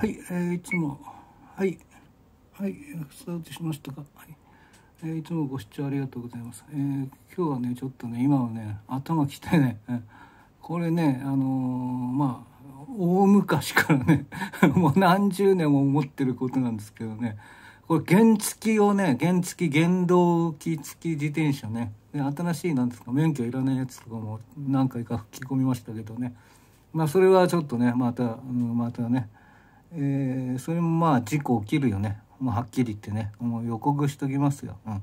はい、えー、いつも、はい、はい、スタートしましたか。はい、えー、いつもご視聴ありがとうございます。えー、今日はね、ちょっとね、今はね、頭きてね、これね、あのー、まあ、大昔からね、もう何十年も思ってることなんですけどね、これ原付をね、原付原動機付き自転車ね、ね新しいなんですか、免許いらないやつとかも何回か吹き込みましたけどね、まあ、それはちょっとね、また、うん、またね、えー、それもまあ事故起きるよねもうはっきり言ってねもう予告しときますよ、うん、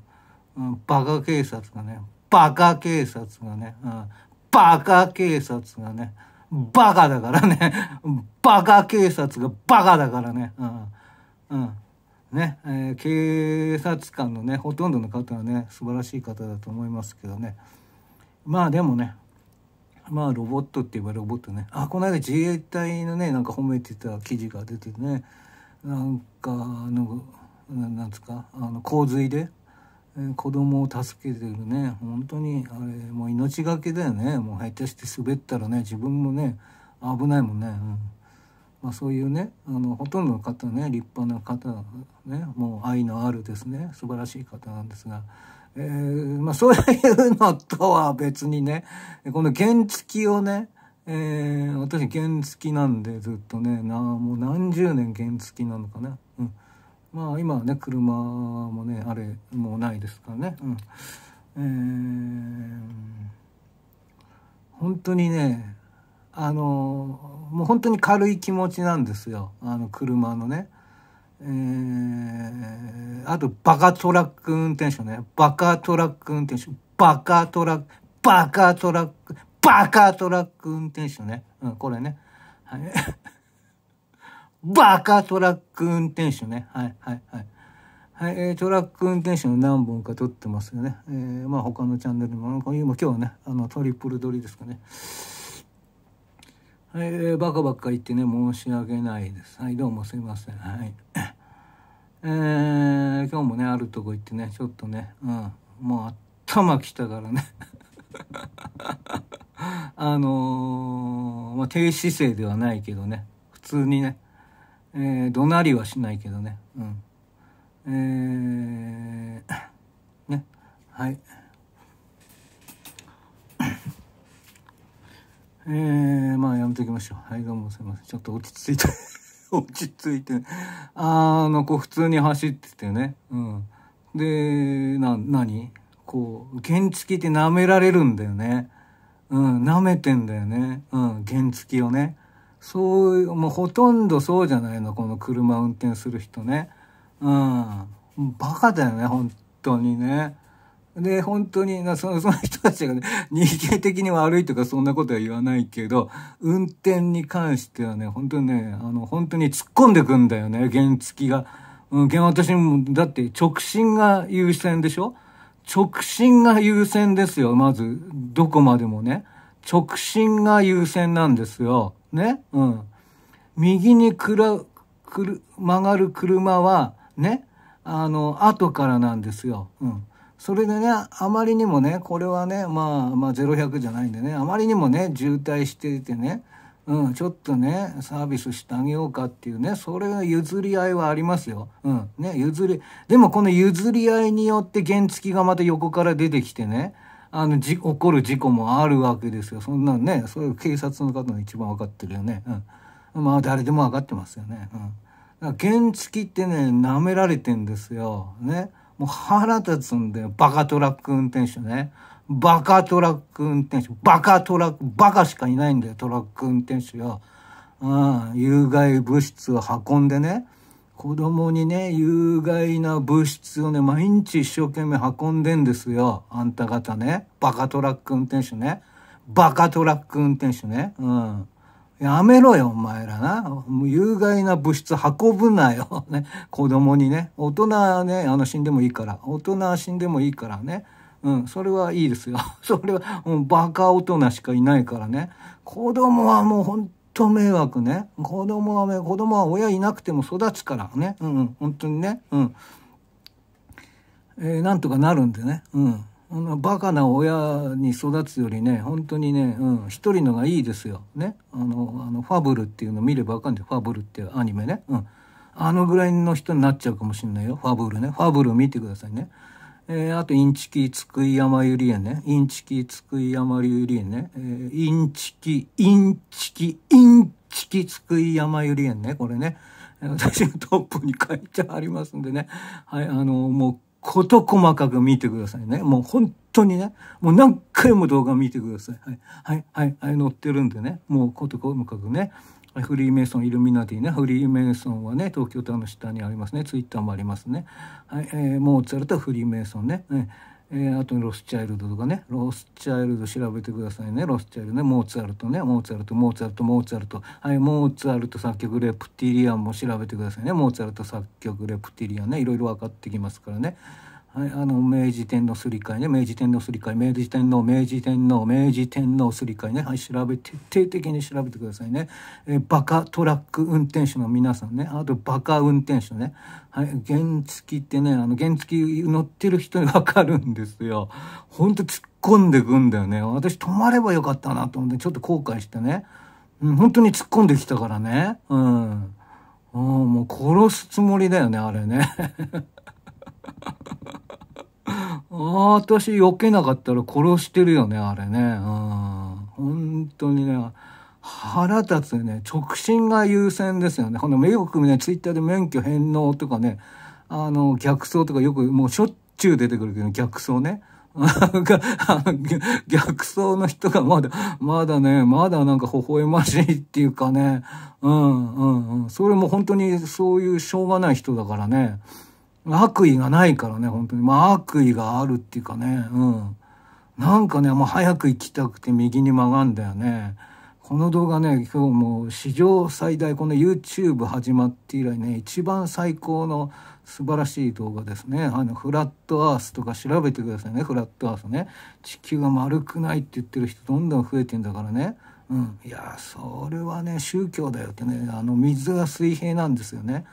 うん、バカ警察がねバカ警察がね、うん、バカ警察がねバカだからね バカ警察がバカだからね、うん、うんね、えー、警察官のねほとんどの方はね素晴らしい方だと思いますけどねまあでもねまあロボットって言えばロボットねあこの間自衛隊のねなんか褒めてた記事が出てねなんかあのなんですかあの洪水で子供を助けてるね本当にあれもう命がけだよねもう下手して滑ったらね自分もね危ないもんね、うん、まあ、そういうねあのほとんどの方ね立派な方ねもう愛のあるですね素晴らしい方なんですが。えー、まあそういうのとは別にね、この原付をね、えー、私原付なんでずっとね、なもう何十年原付なのかな。うん。まあ今はね、車もね、あれ、もうないですからね。うん。えー、本当にね、あの、もう本当に軽い気持ちなんですよ。あの車のね。えーあと、バカトラック運転手ね。バカトラック運転手。バカトラック、バカトラック、バカトラック運転手ね。うん、これね。はい。バカトラック運転手ね。はい、はい、はい。はい、えー、トラック運転手の何本か撮ってますよね。えー、まあ他のチャンネルも、今今日はね、あのトリプル撮りですかね。はい、えー、バカバカ言ってね、申し訳ないです。はい、どうもすいません。はい。えー、今日もね、あるとこ行ってね、ちょっとね、うん、もう頭きたからね あのー、まあ、低姿勢ではないけどね、普通にね、えー、怒鳴りはしないけどね、うん。えー、ね、はい。えー、まあやめときましょう。はい、どうもすいません。ちょっと落ち着いて。落ち着いて、あの、こう普通に走っててね。うん。で、な、何こう、原付って舐められるんだよね。うん、舐めてんだよね。うん、原付をね。そういう、もうほとんどそうじゃないの、この車運転する人ね。うん。バカだよね、本当にね。で、本当にな、その、その人たちがね、人間的に悪いとかそんなことは言わないけど、運転に関してはね、本当にね、あの、本当に突っ込んでくんだよね、原付が。うん、原私も、だって直進が優先でしょ直進が優先ですよ、まず。どこまでもね。直進が優先なんですよ。ねうん。右にくら、くる、曲がる車は、ね、あの、後からなんですよ。うん。それでね、あまりにもね、これはね、まあ、まあ、0100じゃないんでね、あまりにもね、渋滞しててね、うん、ちょっとね、サービスしてあげようかっていうね、それが譲り合いはありますよ。うん、ね、譲り、でもこの譲り合いによって原付がまた横から出てきてね、あの、じ、起こる事故もあるわけですよ。そんなね、そういう警察の方が一番分かってるよね。うん。まあ、誰でも分かってますよね。うん。原付ってね、舐められてんですよ。ね。もう腹立つんだよ。バカトラック運転手ね。バカトラック運転手。バカトラック、バカしかいないんだよ、トラック運転手よ。うん、有害物質を運んでね。子供にね、有害な物質をね、毎日一生懸命運んでんですよ。あんた方ね。バカトラック運転手ね。バカトラック運転手ね。うん。やめろよ、お前らな。もう有害な物質運ぶなよ。ね。子供にね。大人はね、あの、死んでもいいから。大人は死んでもいいからね。うん、それはいいですよ。それは、もうバカ大人しかいないからね。子供はもう本当迷惑ね。子供はね、子供は親いなくても育つからね。うん、うん、本当にね。うん。えー、なんとかなるんでね。うん。バカな親に育つよりね本当にね、うん、一人のがいいですよ。ねあのあのファブルっていうの見ればわかんないファブルっていうアニメね、うん、あのぐらいの人になっちゃうかもしれないよファブルねファブル見てくださいね。えー、あとインチキ津久井やまゆり園ねインチキ津久井やまゆり園ね、えー、インチキインチキインチキ津久井やまゆり園ねこれね私のトップに書いてありますんでねはいあのもうこと細かく見てくださいね。もう本当にね、もう何回も動画見てください。はい、はい、はい、はい、載ってるんでね、もうこと細かくね。フリーメイソン、イルミナティね。フリーメイソンはね、東京タワーの下にありますね。ツイッターもありますね。はい、えー、モーツァルト、フリーメイソンね。えーえー、あとロスチャイルドとかねロスチャイルド調べてくださいねロスチャイルドねモーツァルトねモーツァルトモーツァルトモーツァルトはいモーツァルト作曲レプティリアンも調べてくださいねモーツァルト作曲レプティリアンねいろいろ分かってきますからね。はい、あの明治天皇すり替えね明治天皇すり替え明治天皇明治天皇明治天皇すり替えね、はい、調べ徹底的に調べてくださいね、えバカトラック運転手の皆さんねあとバカ運転手ね、はい、原付ってねあの原付乗ってる人に分かるんですよほんと突っ込んでくんだよね私止まればよかったなと思ってちょっと後悔してね、うん、本当に突っ込んできたからねうんもう殺すつもりだよねあれね ああ、私避けなかったら殺してるよね、あれね。うん。本当にね、腹立つね。直進が優先ですよね。このよくね、ツイッターで免許返納とかね、あの、逆走とかよく、もうしょっちゅう出てくるけど、逆走ね。逆走の人がまだ、まだね、まだなんか微笑ましいっていうかね、うん、うん、うん。それも本当にそういうしょうがない人だからね。悪意がないからね、本当に。まあ、悪意があるっていうかね、うん。なんかね、もう早く行きたくて右に曲がんだよね。この動画ね、今日もう史上最大、この YouTube 始まって以来ね、一番最高の素晴らしい動画ですね。あの、フラットアースとか調べてくださいね、フラットアースね。地球が丸くないって言ってる人どんどん増えてんだからね。うん。いや、それはね、宗教だよってね、あの、水が水平なんですよね。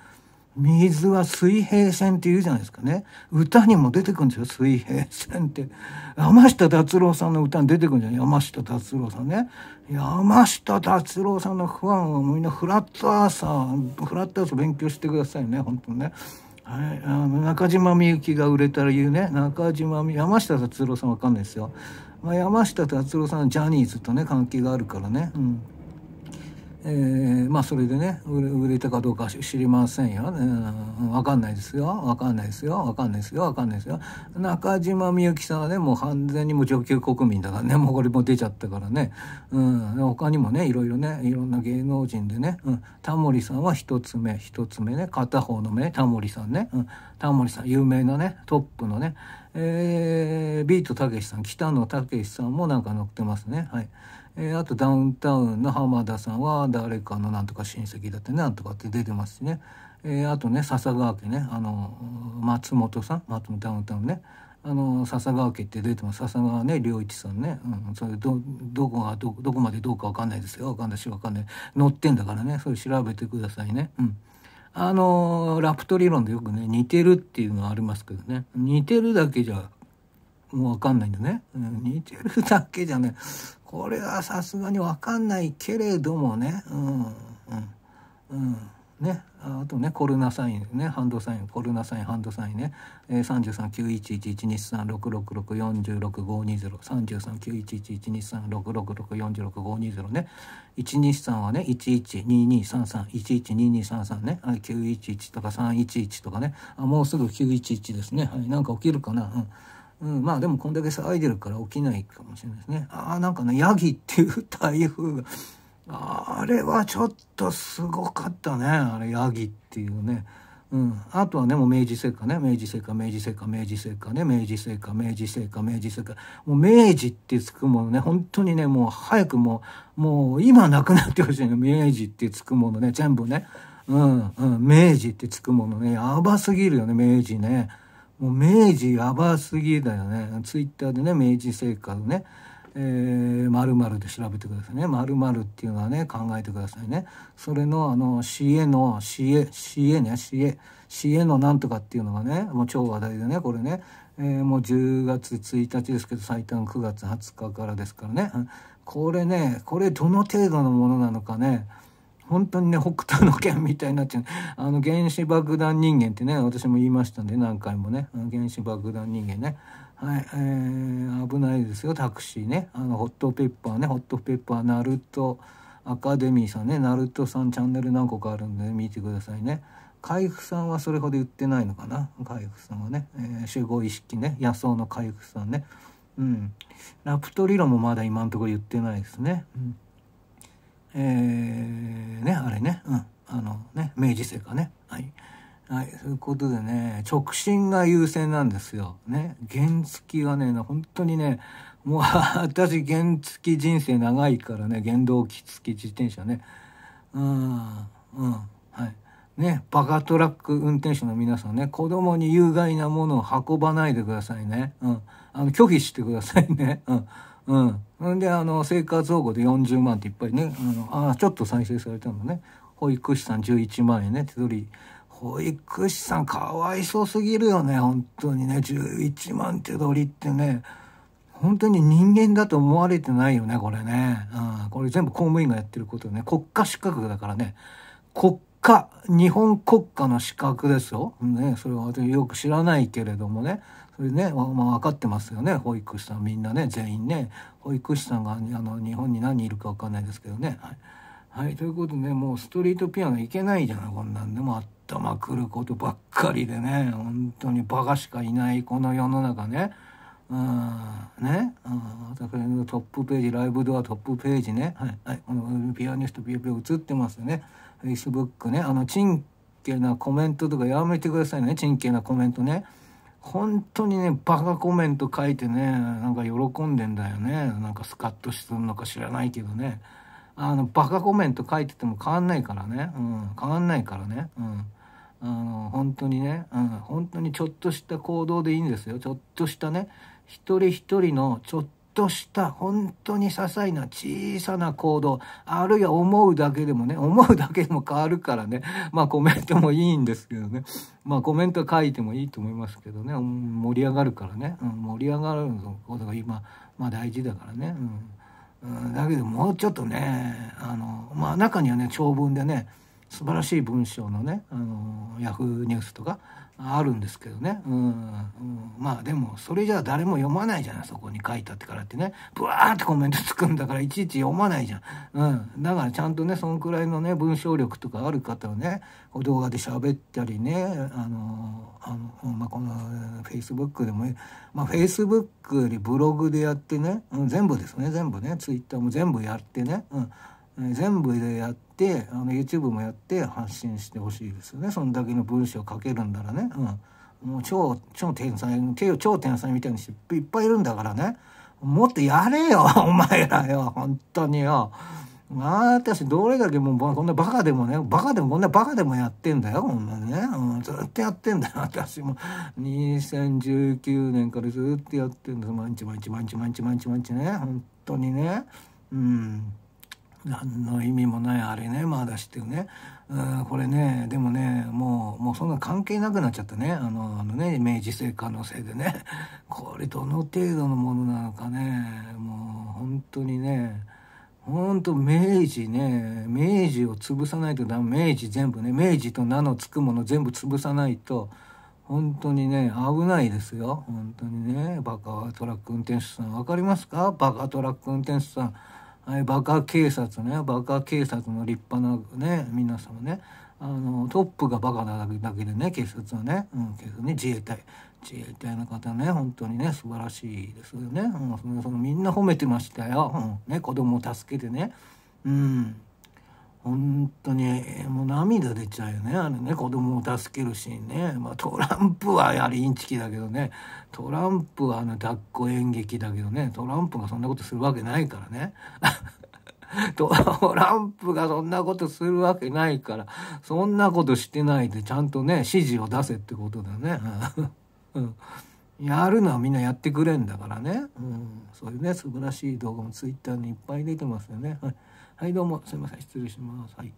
水は水平線って言うじゃないですかね歌にも出てくるんですよ水平線って山下達郎さんの歌に出てくるんじゃない山下達郎さんね山下達郎さんのファンはみんなフラットアーサーフラットアーサー勉強してくださいね本当にね。はい、あの中島みゆきが売れたら言うね中島み山下達郎さんわかんないですよ、まあ、山下達郎さんはジャニーズとね関係があるからね、うん、えー、まあそれでね売れたかどうか知りませんよ、えー、分かんないですよ分かんないですよ分かんないですよ分かんないですよ中島みゆきさんはねもう完全にもう上級国民だからね もうこれも出ちゃったからね、うん、他にもねいろいろねいろんな芸能人でね、うん、タモリさんは一つ目一つ目ね片方の目タモリさんね、うん、タモリさん有名なねトップのね、えー、ビートたけしさん北野たけしさんもなんか載ってますねはい。えー、あとダウンタウンの浜田さんは誰かのなんとか親戚だってなんとかって出てますしね、えー、あとね笹川家ねあの松本さん松本ダウンタウンねあの笹川家って出てます笹川ね良一さんね、うん、それどどこがどどこまでどうか分かんないですよ分かんないし分かんない乗ってんだからねそれ調べてくださいね。うんあのラプト理論でよくね似てるっていうのはありますけどね似てるだけじゃもう分かんないんだね、うん、似てるだけじゃねこれはさすがに分かんないけれどもねうんうんうんねあとねコルナサインねハンドサインコルナサインハンドサインね、え3 3 9 1 1 1 2 3 6 6 6 4 0 5 3 9 3 9 1 1 1 2 3 6 6 6 4 6 4 6 0ね123はね1122331122333ね911とか311とかねあもうすぐ911ですねはいなんか起きるかなうんうん、まあでもこんだけ騒いでるから起きないかもしれないですね。ああ、なんかね、ヤギっていう台風が、あれはちょっとすごかったね、あれ、ヤギっていうね。うん、あとはねもう明治製菓ね明治製菓明治製菓明治製菓ね明治製菓明治製菓明治製菓もう明治ってつくものね本当にねもう早くもうもう今なくなってほしいの明治ってつくものね全部ねうんうん明治ってつくものねやばすぎるよね明治ね。もう明治やばすぎだよねツイッターでね明治製菓のね「まるまるで調べてくださいね「まるまるっていうのはね考えてくださいねそれのあの「シエの「死へ、死へね「シエ」「シのなんとか」っていうのがねもう超話題でねこれね、えー、もう10月1日ですけど最短9月20日からですからねこれねこれどの程度のものなのかね本当にね、北斗の拳みたいになっちゃう。あの、原子爆弾人間ってね、私も言いましたんで、何回もね、原子爆弾人間ね。はい、えー、危ないですよ、タクシーね。あの、ホットペッパーね、ホットペッパー、ナルトアカデミーさんね、ナルトさんチャンネル何個かあるんで、ね、見てくださいね。海部さんはそれほど言ってないのかな、海部さんはね。えー、集合意識ね、野草の海部さんね。うん。ラプトリロもまだ今んところ言ってないですね。うんえー、ね、あれね、うん、あのね、明治政かね。はい。はい、そういうことでね、直進が優先なんですよ。ね、原付はね、本当にね、もう私原付人生長いからね、原動機付き自転車ね。うん、うん、はい。ね、バカトラック運転手の皆さんね、子供に有害なものを運ばないでくださいね。うん。あの、拒否してくださいね。うん。うん。んで、あの、生活保護で40万っていっぱいね、あの、あ、ちょっと再生されたのね。保育士さん11万円ね、手取り。保育士さんかわいそうすぎるよね、本当にね。11万手取りってね、本当に人間だと思われてないよね、これね。うん、これ全部公務員がやってることね。国家資格だからね。国家、日本国家の資格ですよ。ね、それは私よく知らないけれどもね。それね、まあ、分かってますよね保育士さんみんなね全員ね保育士さんがあの日本に何人いるか分かんないですけどね。はいはい、ということで、ね、もうストリートピアノ行けないじゃないこんなんでも頭くることばっかりでね本当にバカしかいないこの世の中ね。うんね、うん、私のトップページライブドアトップページね、はい、はい、このピアニストピアピア映ってますよねフェイスブックねあのんけいなコメントとかやめてくださいねんけいなコメントね。本当にねバカコメント書いてねなんか喜んでんだよねなんかスカッとするのか知らないけどねあのバカコメント書いてても変わんないからね、うん、変わんないからね、うん、あの本当にね、うん、本当にちょっとした行動でいいんですよちょっとしたね一人一人のちょっとした本当に些細な小さな行動、あるいは思うだけでもね、思うだけでも変わるからね、まあコメントもいいんですけどね、まあコメント書いてもいいと思いますけどね、盛り上がるからね、うん、盛り上がることが今、まあ大事だからね、うん。だけどもうちょっとね、あの、まあ中にはね、長文でね、素晴らしい文章のねあのヤフーニュースとかあるんですけどね、うん、うん、まあでもそれじゃ誰も読まないじゃないそこに書いたってからってねブワーってコメントつくんだからいちいち読まないじゃん、うん、だからちゃんとねそのくらいのね文章力とかある方はね動画で喋ったりねあのあの、まあ、このフェイスブックでもまあフェイスブックよりブログでやってね、うん、全部ですね全部ねツイッターも全部やってね、うん全部でやってあの YouTube もやって発信してほしいですよねそんだけの文章を書けるんならね、うん、もう超超天才超天才みたいにしていっぱいいるんだからねもっとやれよ お前らよ本当によ。私どれだけもうこんなバカでもねバカでもこんなバカでもやってんだよこんなにね、うん、ずっとやってんだよ私も2019年からずっとやってんだ毎日毎日毎日毎日毎日毎日ね本当にねうん。何の意味もないあれねまあ出しっていうねうんこれねでもねもうもうそんな関係なくなっちゃったねあのあのね明治成果のせいでね これどの程度のものなのかねもう本当にね本当明治ね明治を潰さないとだメ明治全部ね明治と名の付くもの全部潰さないと本当にね危ないですよ本当にねバカトラック運転手さん分かりますかバカトラック運転手さんはい、バカ警察ねバカ警察の立派なね皆様ねあのトップがバカなだけでね警察はね、うん、警察ね自衛隊自衛隊の方ね本当にね素晴らしいですよね、うん、そのみんな褒めてましたよ、うんね、子供を助けてねうん本当にもう涙出ちゃうよねあれね子供を助けるシーンね、まあ、トランプはやはりインチキだけどねトランプはあの抱っこ演劇だけどねトランプがそんなことするわけないからね。トランプがそんなことするわけないから、そんなことしてないでちゃんとね、指示を出せってことだね。うん、やるのはみんなやってくれんだからね。うん、そういうね、素晴らしい動画もツイッターにいっぱい出てますよね。はいはい、どうも、すみません。失礼します。はい。